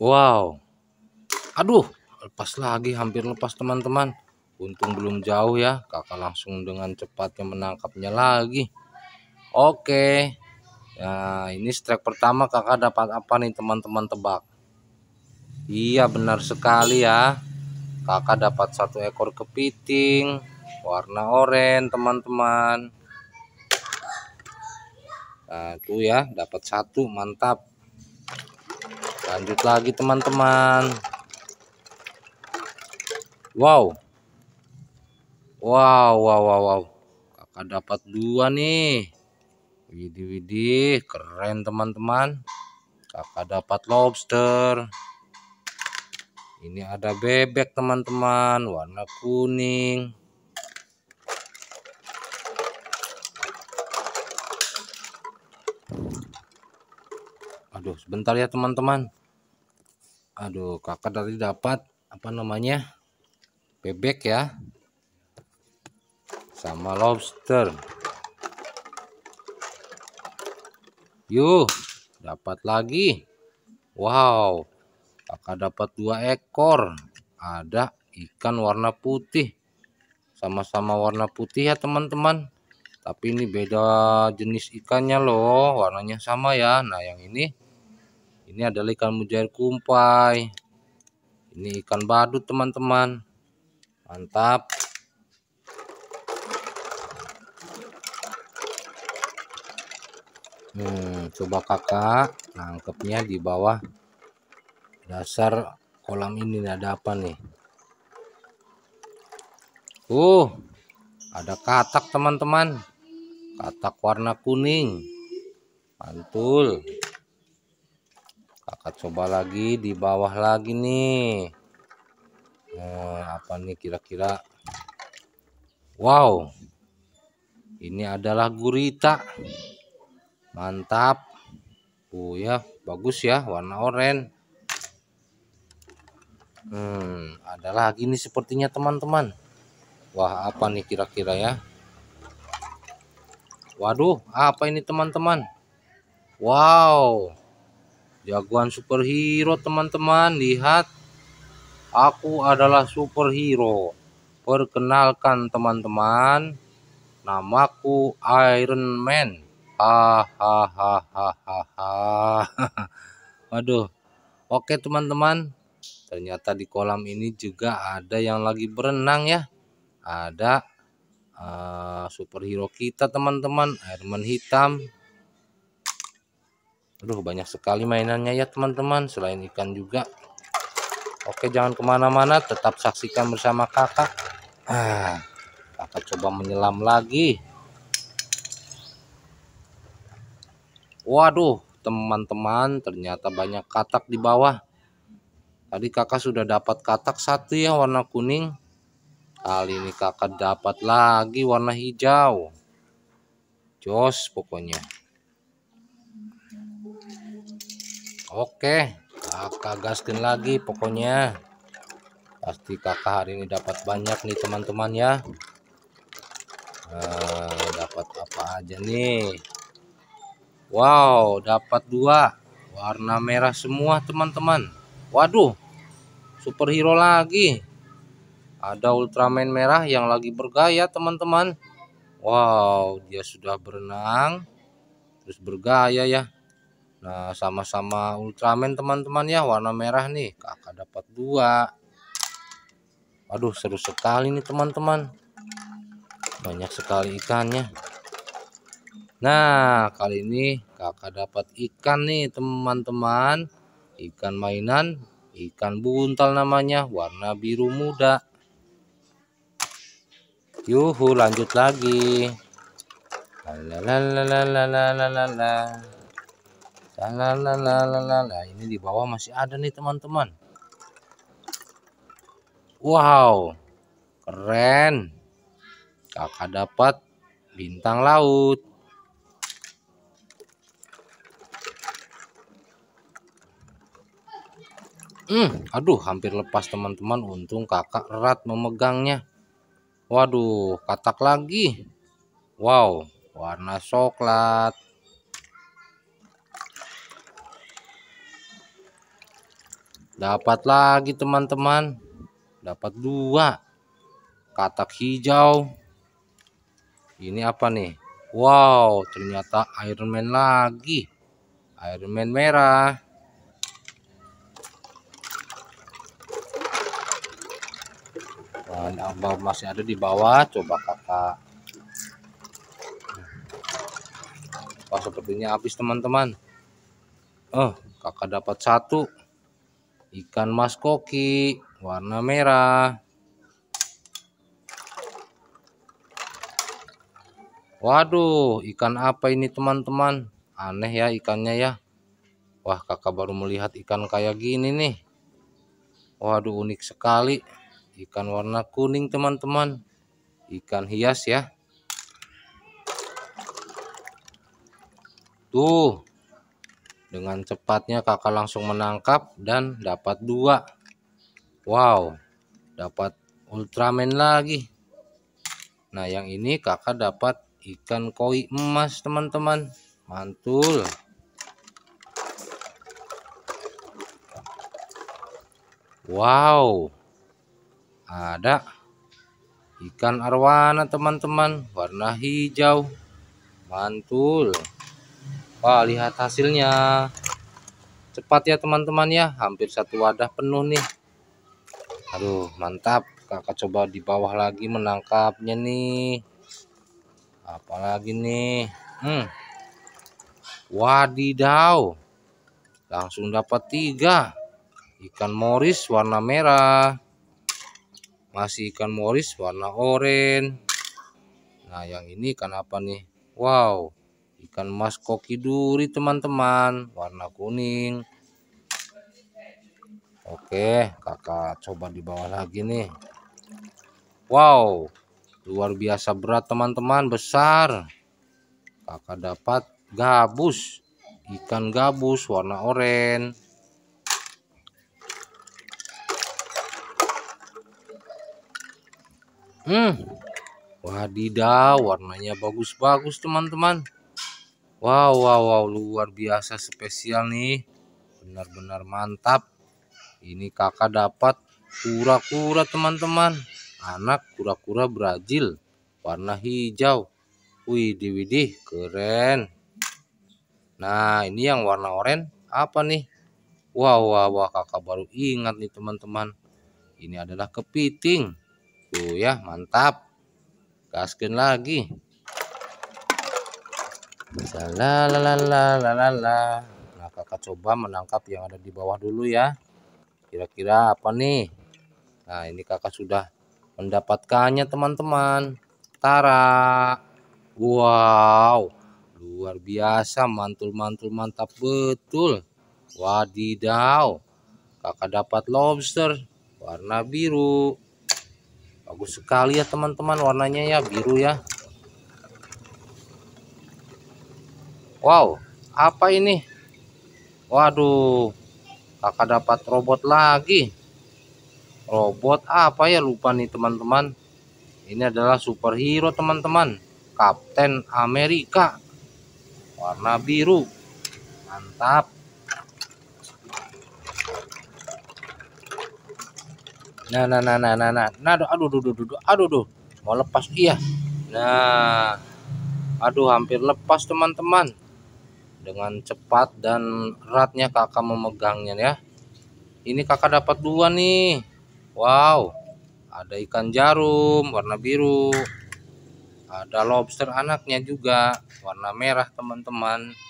Wow. Aduh, lepas lagi, hampir lepas teman-teman. Untung belum jauh ya, kakak langsung dengan cepatnya menangkapnya lagi. Oke. Nah, ini strike pertama kakak dapat apa nih teman-teman tebak? Iya, benar sekali ya. Kakak dapat satu ekor kepiting warna oranye, teman-teman. Nah, itu ya, dapat satu, mantap lanjut lagi teman-teman wow wow wow wow, wow. kakak dapat dua nih widih widih keren teman-teman kakak dapat lobster ini ada bebek teman-teman warna kuning aduh sebentar ya teman-teman aduh kakak tadi dapat apa namanya bebek ya sama lobster Yuk dapat lagi wow kakak dapat dua ekor ada ikan warna putih sama-sama warna putih ya teman-teman tapi ini beda jenis ikannya loh warnanya sama ya nah yang ini ini adalah ikan mujair kumpai ini ikan badut teman-teman mantap hmm, coba kakak nangkepnya di bawah dasar kolam ini ada apa nih uh ada katak teman-teman katak warna kuning mantul akan coba lagi di bawah lagi nih nah, apa nih kira-kira wow ini adalah gurita mantap Oh ya, bagus ya warna oranye. Hmm, ada lagi nih sepertinya teman-teman. Wah, apa nih kira-kira ya? Waduh, apa ini teman-teman? Wow jagoan superhero teman-teman lihat aku adalah superhero perkenalkan teman-teman namaku Iron Man hahaha waduh oke teman-teman ternyata di kolam ini juga ada yang lagi berenang ya ada uh, superhero kita teman-teman Iron Man hitam Aduh banyak sekali mainannya ya teman-teman selain ikan juga. Oke jangan kemana-mana tetap saksikan bersama kakak. Ah, kakak coba menyelam lagi. Waduh teman-teman ternyata banyak katak di bawah. Tadi kakak sudah dapat katak satu ya warna kuning. Kali ini kakak dapat lagi warna hijau. Jos pokoknya. Oke, kakak gaskin lagi pokoknya. Pasti kakak hari ini dapat banyak nih teman-teman ya. nah, dapat apa aja nih? Wow, dapat dua warna merah semua teman-teman. Waduh, superhero lagi. Ada Ultraman merah yang lagi bergaya teman-teman. Wow, dia sudah berenang terus bergaya ya. Nah sama-sama Ultraman teman-teman ya warna merah nih kakak dapat dua Aduh seru sekali nih teman-teman Banyak sekali ikannya Nah kali ini kakak dapat ikan nih teman-teman Ikan mainan Ikan buntal namanya warna biru muda Yuhu lanjut lagi Lalalalalalala Lalalalalala, Ini di bawah masih ada nih teman-teman. Wow. Keren. Kakak dapat bintang laut. Hmm, aduh hampir lepas teman-teman. Untung kakak erat memegangnya. Waduh, katak lagi. Wow, warna coklat. dapat lagi teman-teman dapat dua katak hijau ini apa nih Wow ternyata Iron Man lagi Iron Man merah dan masih ada di bawah coba kakak Wah sepertinya habis teman-teman Oh, kakak dapat satu ikan mas koki warna merah waduh ikan apa ini teman-teman aneh ya ikannya ya wah kakak baru melihat ikan kayak gini nih waduh unik sekali ikan warna kuning teman-teman ikan hias ya tuh dengan cepatnya kakak langsung menangkap dan dapat dua. Wow, dapat Ultraman lagi. Nah, yang ini kakak dapat ikan koi emas, teman-teman. Mantul. Wow. Ada ikan arwana, teman-teman, warna hijau. Mantul. Wah lihat hasilnya cepat ya teman-teman ya hampir satu wadah penuh nih aduh mantap kakak coba di bawah lagi menangkapnya nih apalagi nih hmm. wadidaw langsung dapat tiga ikan moris warna merah masih ikan moris warna oranye nah yang ini ikan apa nih wow ikan mas koki duri teman-teman warna kuning oke kakak coba di bawah lagi nih wow luar biasa berat teman-teman besar kakak dapat gabus ikan gabus warna oranye hmm wadidaw warnanya bagus-bagus teman-teman Wow, wow, wow, luar biasa spesial nih. Benar-benar mantap. Ini kakak dapat kura-kura teman-teman. Anak kura-kura Brazil warna hijau. Wih, widih, keren. Nah, ini yang warna oranye apa nih? Wow, wow, wow, kakak baru ingat nih teman-teman. Ini adalah kepiting. Tuh ya, mantap. Gaskin lagi la la la la la la nah kakak coba menangkap yang ada di bawah dulu ya kira-kira apa nih nah ini kakak sudah mendapatkannya teman-teman tara wow luar biasa mantul-mantul mantap betul wadidaw kakak dapat lobster warna biru bagus sekali ya teman-teman warnanya ya biru ya Wow, apa ini? Waduh, kakak dapat robot lagi. Robot apa ya? Lupa nih teman-teman. Ini adalah superhero teman-teman. Kapten Amerika. Warna biru. Mantap. Nah, nah, nah, nah, nah, nah, nah, aduh, aduh, aduh, aduh, aduh, aduh, aduh, mau lepas iya. Nah, aduh, hampir lepas teman-teman dengan cepat dan eratnya kakak memegangnya ya ini kakak dapat dua nih wow ada ikan jarum warna biru ada lobster anaknya juga warna merah teman-teman